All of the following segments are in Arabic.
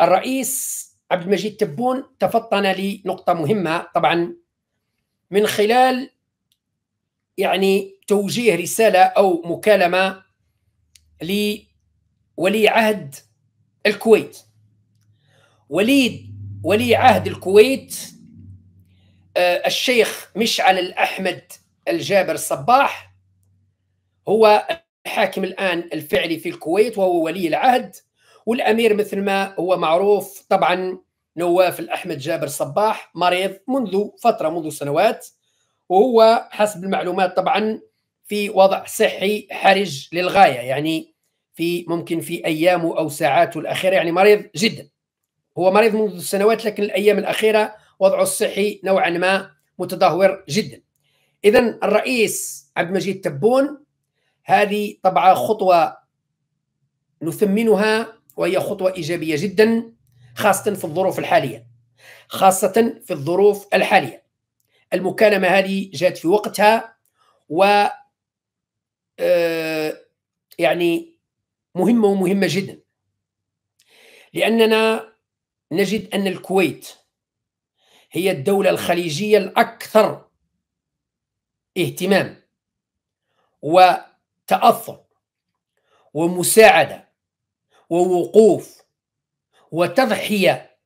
الرئيس عبد المجيد تبون تفطن لنقطة مهمة طبعا من خلال يعني توجيه رسالة أو مكالمة لولي عهد الكويت ولي ولي عهد الكويت آه، الشيخ مشعل الأحمد الجابر الصباح هو الحاكم الآن الفعلي في الكويت وهو ولي العهد والامير مثل ما هو معروف طبعا نواف الاحمد جابر صباح مريض منذ فتره منذ سنوات وهو حسب المعلومات طبعا في وضع صحي حرج للغايه يعني في ممكن في ايامه او ساعاته الاخيره يعني مريض جدا هو مريض منذ سنوات لكن الايام الاخيره وضعه الصحي نوعا ما متدهور جدا اذا الرئيس عبد المجيد تبون هذه طبعا خطوه نثمنها وهي خطوة إيجابية جدا خاصة في الظروف الحالية خاصة في الظروف الحالية المكالمة هذه جاءت في وقتها و آه، يعني مهمة ومهمة جدا لأننا نجد أن الكويت هي الدولة الخليجية الأكثر اهتمام وتأثر ومساعدة ووقوف وتضحية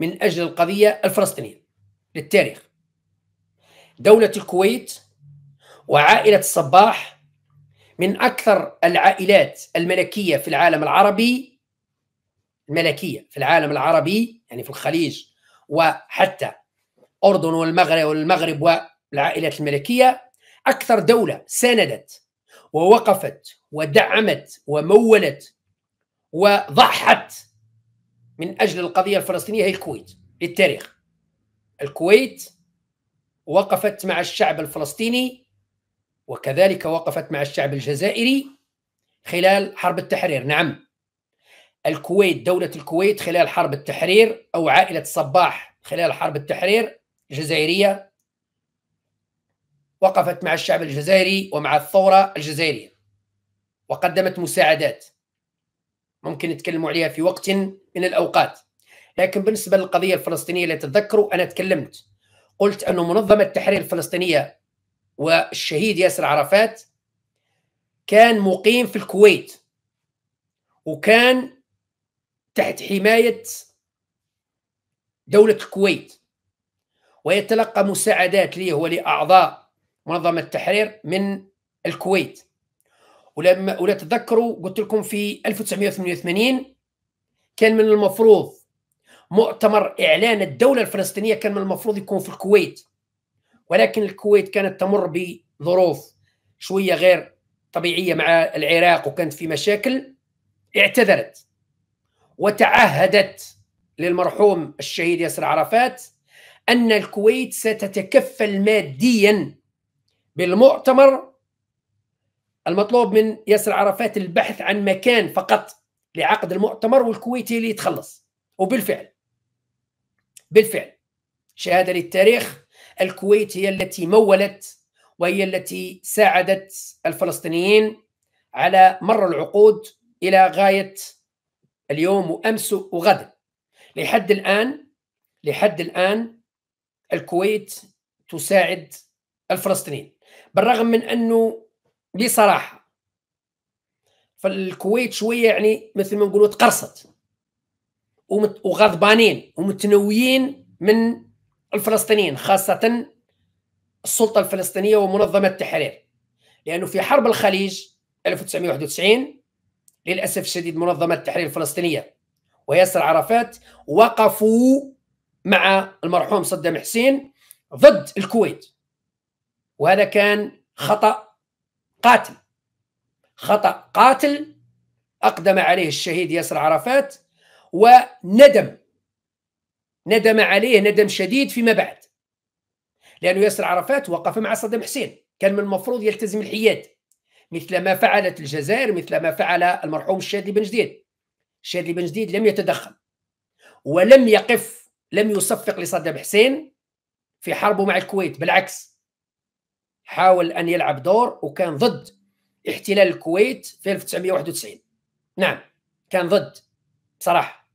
من أجل القضية الفلسطينية للتاريخ دولة الكويت وعائلة الصباح من أكثر العائلات الملكية في العالم العربي الملكية في العالم العربي يعني في الخليج وحتى أردن والمغرب والمغرب والعائلات الملكية أكثر دولة ساندت ووقفت ودعمت ومولت وضحت من أجل القضية الفلسطينية هي الكويت للتاريخ الكويت وقفت مع الشعب الفلسطيني وكذلك وقفت مع الشعب الجزائري خلال حرب التحرير نعم الكويت دولة الكويت خلال حرب التحرير أو عائلة صباح خلال حرب التحرير الجزائرية وقفت مع الشعب الجزائري ومع الثورة الجزائرية وقدمت مساعدات ممكن نتكلموا عليها في وقت من الأوقات لكن بالنسبة للقضية الفلسطينية اللي تتذكروا أنا تكلمت قلت أن منظمة التحرير الفلسطينية والشهيد ياسر عرفات كان مقيم في الكويت وكان تحت حماية دولة الكويت ويتلقى مساعدات ليه ولأعضاء منظمة التحرير من الكويت ولما ولا تذكروا قلت لكم في 1988 كان من المفروض مؤتمر اعلان الدوله الفلسطينيه كان من المفروض يكون في الكويت ولكن الكويت كانت تمر بظروف شويه غير طبيعيه مع العراق وكانت في مشاكل اعتذرت وتعهدت للمرحوم الشهيد ياسر عرفات ان الكويت ستتكفل ماديا بالمؤتمر المطلوب من ياسر عرفات البحث عن مكان فقط لعقد المؤتمر والكويتي اللي يتخلص وبالفعل بالفعل شهاده للتاريخ الكويت هي التي مولت وهي التي ساعدت الفلسطينيين على مر العقود الى غايه اليوم وامس وغدا لحد الان لحد الان الكويت تساعد الفلسطينيين بالرغم من انه بصراحه فالكويت شويه يعني مثل ما نقولوا تقرصت وغضبانين ومتنويين من الفلسطينيين خاصه السلطه الفلسطينيه ومنظمه التحرير لانه في حرب الخليج 1991 للاسف الشديد منظمه التحرير الفلسطينيه وياسر عرفات وقفوا مع المرحوم صدام حسين ضد الكويت وهذا كان خطا قاتل خطأ قاتل أقدم عليه الشهيد ياسر عرفات وندم ندم عليه ندم شديد فيما بعد لأنه ياسر عرفات وقف مع صدام حسين كان من المفروض يلتزم الحياد مثل ما فعلت الجزائر مثل ما فعل المرحوم الشاذلي بن جديد الشاذلي بن جديد لم يتدخل ولم يقف لم يصفق لصدام حسين في حربه مع الكويت بالعكس حاول ان يلعب دور وكان ضد احتلال الكويت في 1991 نعم كان ضد بصراحه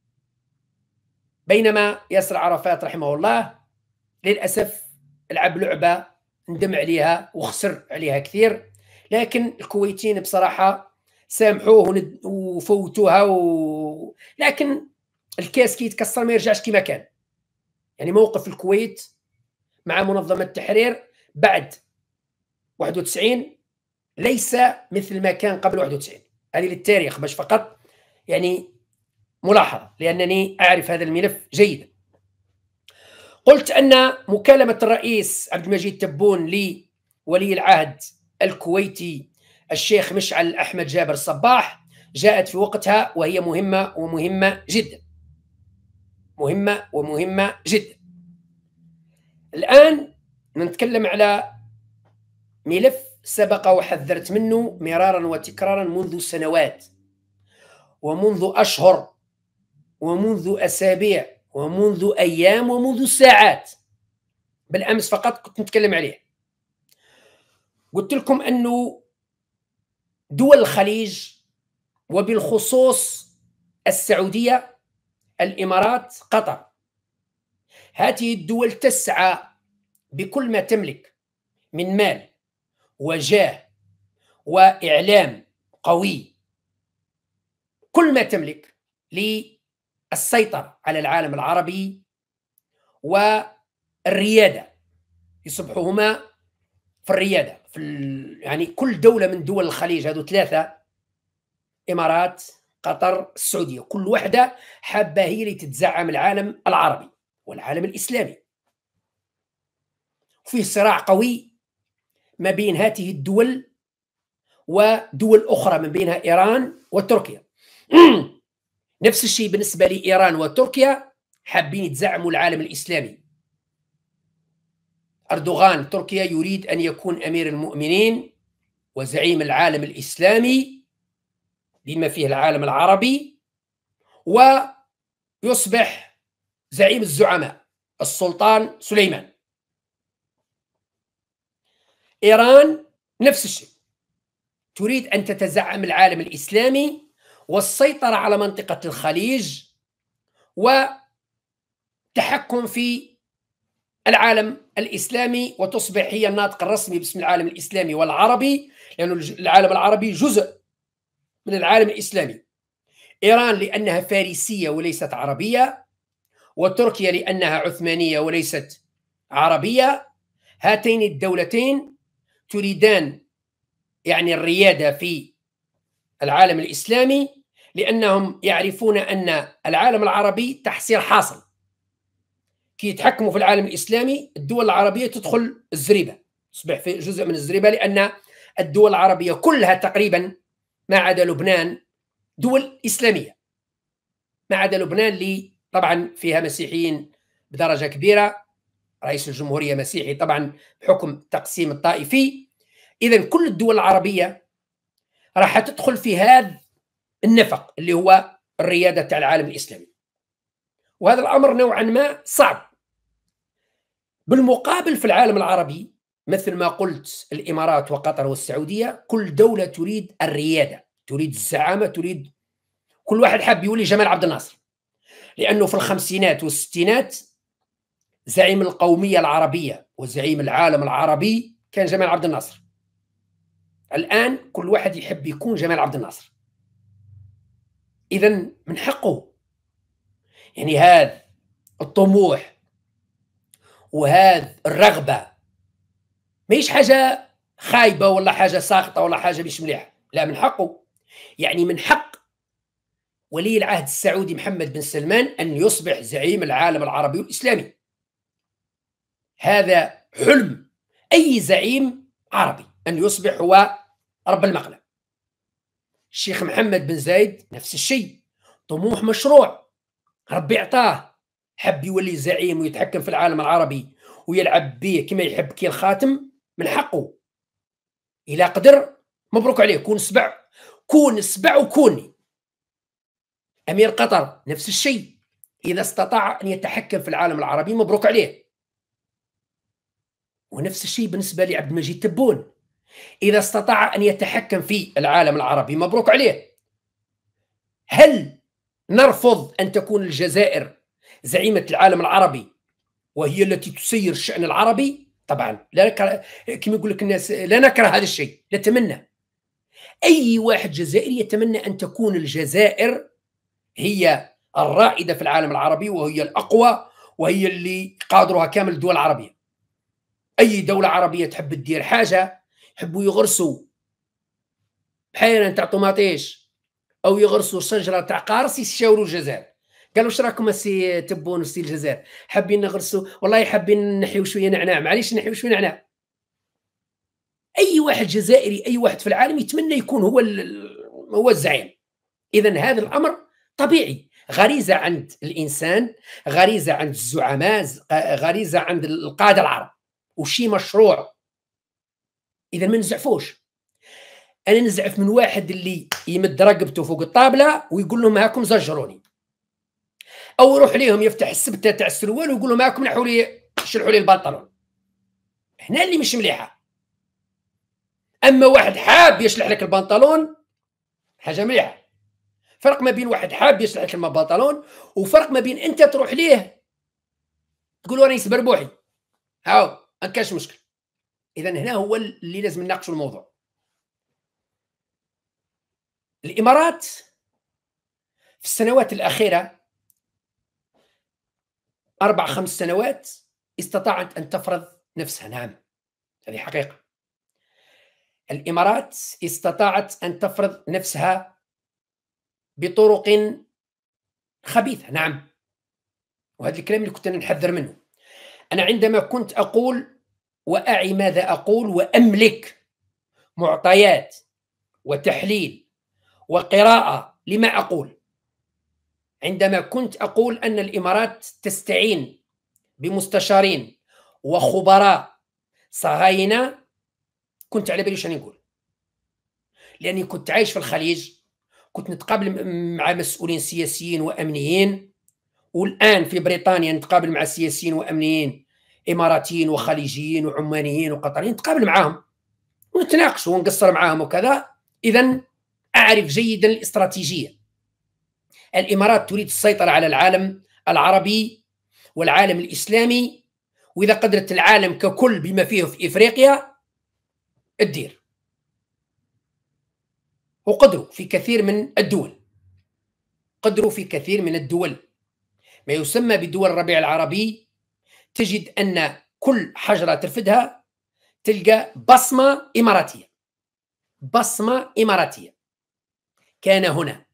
بينما ياسر عرفات رحمه الله للاسف لعب لعبه ندم عليها وخسر عليها كثير لكن الكويتيين بصراحه سامحوه وفوتوها و... لكن الكاس كي يتكسر ما يرجعش كما كان يعني موقف الكويت مع منظمه التحرير بعد 91 ليس مثل ما كان قبل 91 هذه للتاريخ باش فقط يعني ملاحظه لانني اعرف هذا الملف جيدا قلت ان مكالمه الرئيس عبد المجيد تبون لولي العهد الكويتي الشيخ مشعل احمد جابر الصباح جاءت في وقتها وهي مهمه ومهمه جدا مهمه ومهمه جدا الان نتكلم على ملف سبق وحذرت منه مرارا وتكرارا منذ سنوات ومنذ أشهر ومنذ أسابيع ومنذ أيام ومنذ ساعات بالأمس فقط كنت نتكلم عليه قلت لكم أنه دول الخليج وبالخصوص السعودية الإمارات قطر هذه الدول تسعى بكل ما تملك من مال وجاه واعلام قوي كل ما تملك للسيطره على العالم العربي والرياده يصبحهما في الرياده في يعني كل دوله من دول الخليج هذو ثلاثه امارات قطر السعوديه كل واحده حابه هي اللي تتزعم العالم العربي والعالم الاسلامي وفيه صراع قوي ما بين هذه الدول ودول أخرى من بينها إيران وتركيا نفس الشيء بالنسبة لإيران وتركيا حابين يتزعموا العالم الإسلامي أردوغان تركيا يريد أن يكون أمير المؤمنين وزعيم العالم الإسلامي بما فيه العالم العربي ويصبح زعيم الزعماء السلطان سليمان إيران نفس الشيء تريد أن تتزعم العالم الإسلامي والسيطرة على منطقة الخليج وتحكم في العالم الإسلامي وتصبح هي الناطق الرسمي باسم العالم الإسلامي والعربي لأن العالم العربي جزء من العالم الإسلامي إيران لأنها فارسية وليست عربية وتركيا لأنها عثمانية وليست عربية هاتين الدولتين تريدان يعني الرياده في العالم الاسلامي لانهم يعرفون ان العالم العربي تحصير حاصل كي يتحكموا في العالم الاسلامي الدول العربيه تدخل الزريبه تصبح في جزء من الزريبه لان الدول العربيه كلها تقريبا ما عدا لبنان دول اسلاميه ما عدا لبنان اللي طبعا فيها مسيحيين بدرجه كبيره رئيس الجمهوريه مسيحي طبعا بحكم التقسيم الطائفي اذا كل الدول العربيه راح تدخل في هذا النفق اللي هو الرياده تاع العالم الاسلامي وهذا الامر نوعا ما صعب بالمقابل في العالم العربي مثل ما قلت الامارات وقطر والسعوديه كل دوله تريد الرياده تريد الزعامه تريد كل واحد حاب يولي جمال عبد الناصر لانه في الخمسينات والستينات زعيم القوميه العربيه وزعيم العالم العربي كان جمال عبد الناصر الان كل واحد يحب يكون جمال عبد الناصر اذا من حقه يعني هذا الطموح وهذا الرغبه ماهيش حاجه خايبه ولا حاجه ساخطة ولا حاجه مش مليحه لا من حقه يعني من حق ولي العهد السعودي محمد بن سلمان ان يصبح زعيم العالم العربي والاسلامي هذا حلم اي زعيم عربي ان يصبح هو رب المقلب الشيخ محمد بن زايد نفس الشيء طموح مشروع ربي عطاه حب يولي زعيم ويتحكم في العالم العربي ويلعب به كما يحب كي الخاتم من حقه إلى قدر مبروك عليه كون سبع كون سبع وكوني أمير قطر نفس الشيء إذا استطاع أن يتحكم في العالم العربي مبروك عليه ونفس الشيء بالنسبة لعبد المجيد تبون إذا استطاع أن يتحكم في العالم العربي مبروك عليه هل نرفض أن تكون الجزائر زعيمة العالم العربي وهي التي تسير الشأن العربي طبعا لا نكره كما يقول لك الناس لا نكره هذا الشيء نتمنى أي واحد جزائري يتمنى أن تكون الجزائر هي الرائدة في العالم العربي وهي الأقوى وهي اللي قادرها كامل الدول العربية أي دولة عربية تحب تدير حاجة يحبوا يغرسوا بحيره تاع طوماطيش او يغرسوا شجره تاع قارص يشاوروا الجزائر قالوا واش راكم السي تبون سي الجزائر حابين نغرسوا والله حابين نحيو شويه نعناع معليش نحيو شويه نعناع اي واحد جزائري اي واحد في العالم يتمنى يكون هو هو الزعيم اذا هذا الامر طبيعي غريزه عند الانسان غريزه عند الزعماء غريزه عند القاده العرب وشي مشروع اذا ما نزعفوش انا نزعف من واحد اللي يمد رقبته فوق الطابله ويقول لهم هاكم زجروني او يروح ليهم يفتح السبته تاع السروال ويقول لهم هاكم نحوا لي شلحوا لي البنطلون هنا اللي مش مليحه اما واحد حاب يشلح لك البنطلون حاجه مليحه فرق ما بين واحد حاب يشلح لك البنطلون وفرق ما بين انت تروح ليه تقول له انا سبر بوحي هاو ما مشكل اذا هنا هو اللي لازم نناقشوا الموضوع الامارات في السنوات الاخيره اربع خمس سنوات استطاعت ان تفرض نفسها نعم هذه حقيقه الامارات استطاعت ان تفرض نفسها بطرق خبيثه نعم وهذا الكلام اللي كنت انا نحذر منه انا عندما كنت اقول واعي ماذا اقول واملك معطيات وتحليل وقراءه لما اقول عندما كنت اقول ان الامارات تستعين بمستشارين وخبراء صهاينه كنت على بالي شنو نقول لاني كنت عايش في الخليج كنت نتقابل مع مسؤولين سياسيين وامنيين والان في بريطانيا نتقابل مع سياسيين وامنيين اماراتيين وخليجيين وعمانيين وقطريين تقابل معاهم ونتناقش ونقصر معاهم وكذا اذا اعرف جيدا الاستراتيجيه الامارات تريد السيطره على العالم العربي والعالم الاسلامي واذا قدرت العالم ككل بما فيه في افريقيا الدير وقدروا في كثير من الدول قدروا في كثير من الدول ما يسمى بدول الربيع العربي تجد أن كل حجرة ترفدها تلقى بصمة إماراتية بصمة إماراتية كان هنا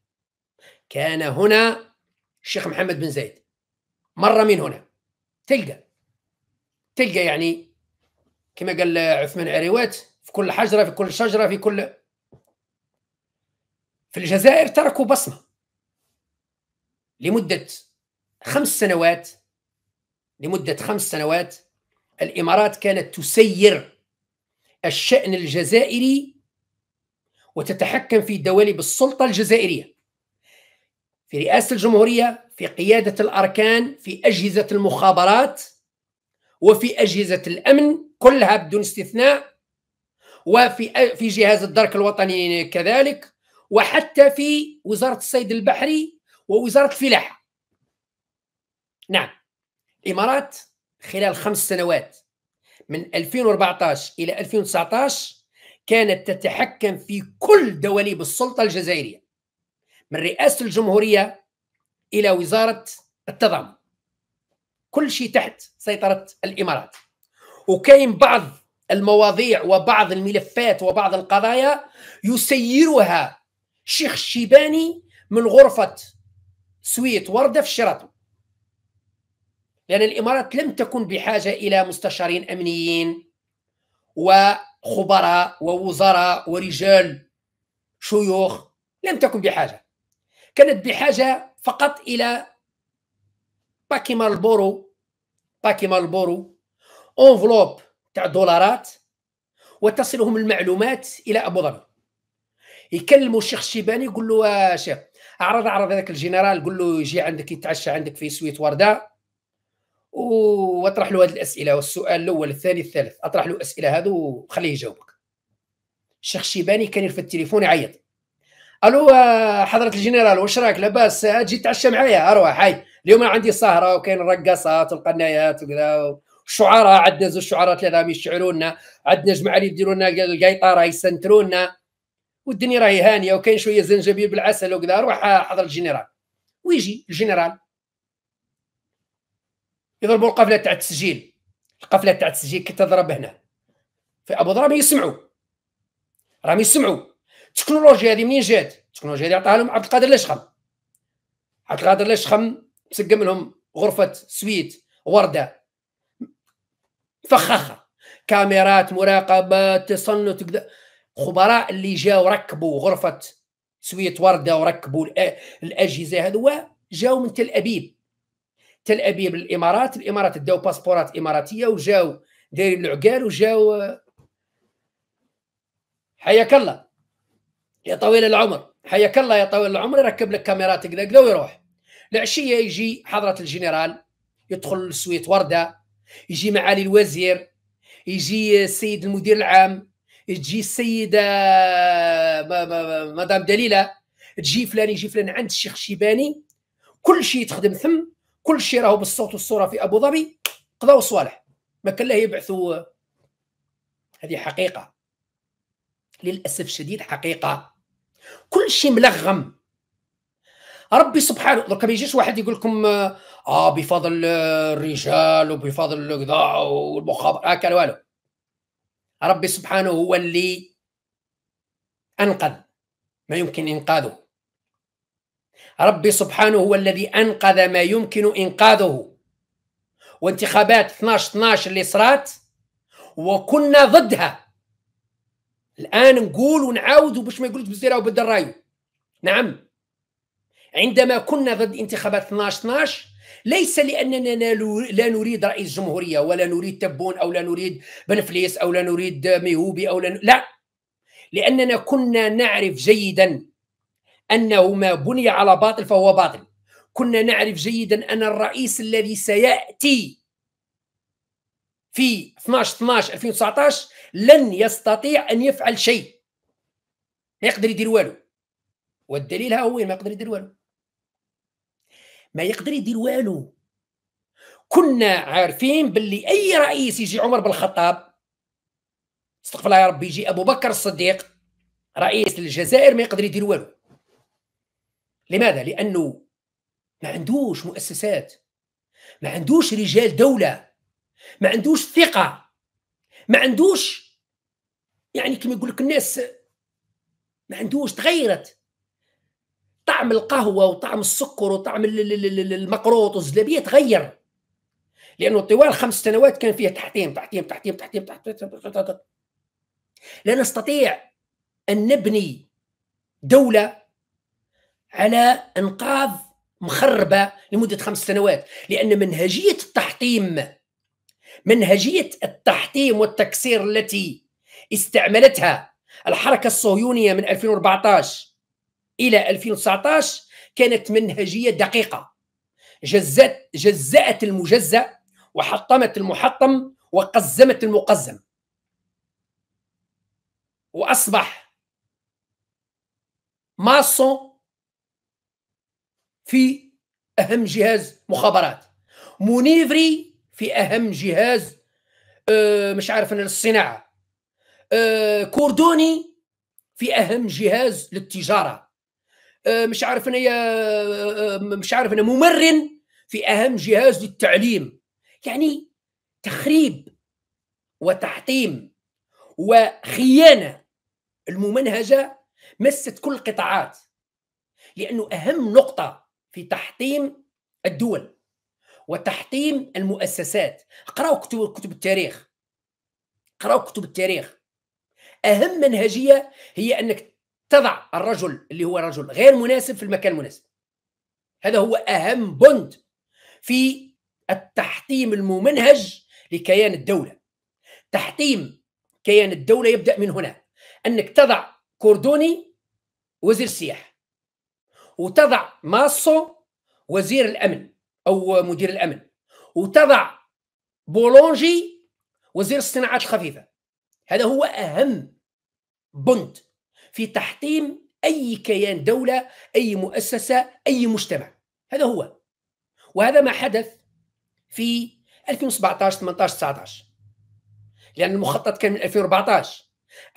كان هنا الشيخ محمد بن زايد مرة من هنا تلقى تلقى يعني كما قال عثمان عريوات في كل حجرة في كل شجرة في كل في الجزائر تركوا بصمة لمدة خمس سنوات لمدة خمس سنوات الإمارات كانت تسير الشأن الجزائري وتتحكم في دوالب السلطة الجزائرية في رئاسة الجمهورية في قيادة الأركان في أجهزة المخابرات وفي أجهزة الأمن كلها بدون استثناء وفي في جهاز الدرك الوطني كذلك وحتى في وزارة الصيد البحري ووزارة الفلاحة نعم الامارات خلال خمس سنوات من 2014 الى 2019 كانت تتحكم في كل دواليب السلطه الجزائريه من رئاسه الجمهوريه الى وزاره التضامن كل شيء تحت سيطره الامارات وكاين بعض المواضيع وبعض الملفات وبعض القضايا يسيرها شيخ الشيباني من غرفه سويت ورده في الشيراتون لأن الإمارات لم تكن بحاجة إلى مستشارين أمنيين وخبراء ووزراء ورجال شيوخ لم تكن بحاجة كانت بحاجة فقط إلى باكي مالبورو باكي مالبورو انفلوب تاع دولارات وتصلهم المعلومات الى ابو ظبي يكلموا الشيخ الشيباني يقول له آه، شيخ اعرض اعرض هذاك الجنرال قول له يجي عندك يتعشى عندك في سويت ورده واطرح له هذه الاسئله والسؤال الاول الثاني الثالث اطرح له الاسئله هذو وخليه يجاوبك الشيخ شيباني كان يرفد التليفون يعيط الو آه، حضره الجنرال واش راك لاباس تجي آه، تعشى معايا اروح هاي اليوم عندي سهره وكاين الرقاصات والقنايات وكذا الشعراء عندنا زوج شعراء ثلاثه يشعلوا لنا عندنا جماعه اللي يديروا لنا القيطاره يسنترونا والدنيا راهي هانيه وكاين شويه زنجبيل بالعسل وكذا روح آه، حضر الجنرال ويجي الجنرال يضربوا القفله تاع التسجيل القفله تاع التسجيل كي تضرب هنا في ابو ظبي يسمعوا راهم يسمعوا التكنولوجيا هذه منين جات التكنولوجيا هذه عطاها لهم عبد القادر الاشخم عبد القادر الاشخم مسقم لهم غرفه سويت ورده فخخه كاميرات مراقبه تصنت كذا خبراء اللي جاو ركبوا غرفه سويت ورده وركبوا الاجهزه هذو جاو من تل ابيب تل ابيب للامارات الامارات داو باسبورات اماراتيه وجاو دايرين العقال وجاو حياك الله يا طويل العمر حياك الله يا طويل العمر يركب لك كاميرات كذا كذا ويروح العشيه يجي حضره الجنرال يدخل السويت ورده يجي معالي الوزير يجي السيد المدير العام تجي السيده مدام دليله تجي فلان يجي فلان عند الشيخ الشيباني كل شيء تخدم ثم كل شيء راهو بالصوت والصوره في ابو ظبي قضاو صوالح ما كان لا يبعثوا هذه حقيقه للاسف الشديد حقيقه كل شيء ملغم ربي سبحانه درك ما يجيش واحد يقول لكم اه بفضل الرجال وبفضل القضاء والمخابرات آه والو ربي سبحانه هو اللي انقذ ما يمكن انقاذه ربي سبحانه هو الذي أنقذ ما يمكن إنقاذه وانتخابات 12 12 اللي صرات وكنا ضدها الآن نقول ونعاود باش ما يقولوش بالزيرة وبدل الراي نعم عندما كنا ضد انتخابات 12 12 ليس لاننا لا نريد رئيس جمهوريه ولا نريد تبون او لا نريد بنفليس او لا نريد ميهوبي او لا, لا لاننا كنا نعرف جيدا انه ما بني على باطل فهو باطل كنا نعرف جيدا ان الرئيس الذي سياتي في 12 12 2019 لن يستطيع ان يفعل شيء ما يقدر يدير والو والدليل ها هو ما يقدر يدير والو ما يقدر يدير والو كنا عارفين باللي اي رئيس يجي عمر بن الخطاب استغفر الله يا ربي يجي ابو بكر الصديق رئيس الجزائر ما يقدر يدير والو لماذا؟ لأنه ما عندوش مؤسسات ما عندوش رجال دولة ما عندوش ثقة ما عندوش يعني كما يقول لك الناس ما عندوش تغيرت طعم القهوة وطعم السكر وطعم المقروط والزلابية تغير لأنه طوال خمس سنوات كان فيها تحطيم تحطيم تحطيم تحطيم تحطيم لا نستطيع أن نبني دولة على انقاذ مخربه لمده خمس سنوات لان منهجيه التحطيم منهجيه التحطيم والتكسير التي استعملتها الحركه الصهيونيه من 2014 الى 2019 كانت منهجيه دقيقه جزات جزات المجزا وحطمت المحطم وقزمت المقزم واصبح ماسون في اهم جهاز مخابرات مونيفري في اهم جهاز آه، مش عارف انا الصناعه آه، كوردوني في اهم جهاز للتجاره آه، مش عارف انا يا مش عارف انا ممرن في اهم جهاز للتعليم يعني تخريب وتحطيم وخيانه الممنهجه مست كل القطاعات لانه اهم نقطه في تحطيم الدول وتحطيم المؤسسات اقراوا كتب كتب التاريخ اقراوا كتب التاريخ اهم منهجيه هي انك تضع الرجل اللي هو رجل غير مناسب في المكان المناسب هذا هو اهم بند في التحطيم الممنهج لكيان الدوله تحطيم كيان الدوله يبدا من هنا انك تضع كوردوني وزير السياحه وتضع ماسو وزير الامن او مدير الامن وتضع بولونجي وزير الصناعات الخفيفه هذا هو اهم بند في تحطيم اي كيان دوله اي مؤسسه اي مجتمع هذا هو وهذا ما حدث في 2017 18 19 لان المخطط كان من 2014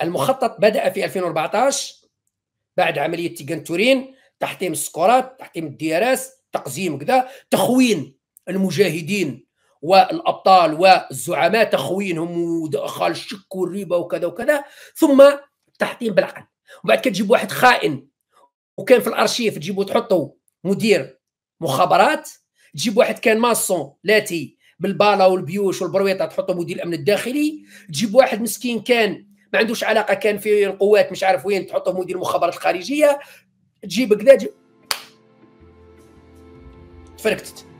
المخطط بدا في 2014 بعد عمليه تيغان تورين تحطيم السكرات تحطيم الدياراس تقزيم كذا تخوين المجاهدين والابطال والزعماء تخوينهم ودخل الشك والربا وكذا وكذا ثم تحطيم بالعقل وبعد كتجيب واحد خائن وكان في الارشيف تجيبو تحطو مدير مخابرات تجيب واحد كان ماسون لاتي بالبالا والبيوش والبرويطه تحطو مدير الامن الداخلي تجيب واحد مسكين كان ما عندوش علاقه كان في القوات مش عارف وين تحطه مدير المخابرات الخارجيه تجيب كذا تفركتت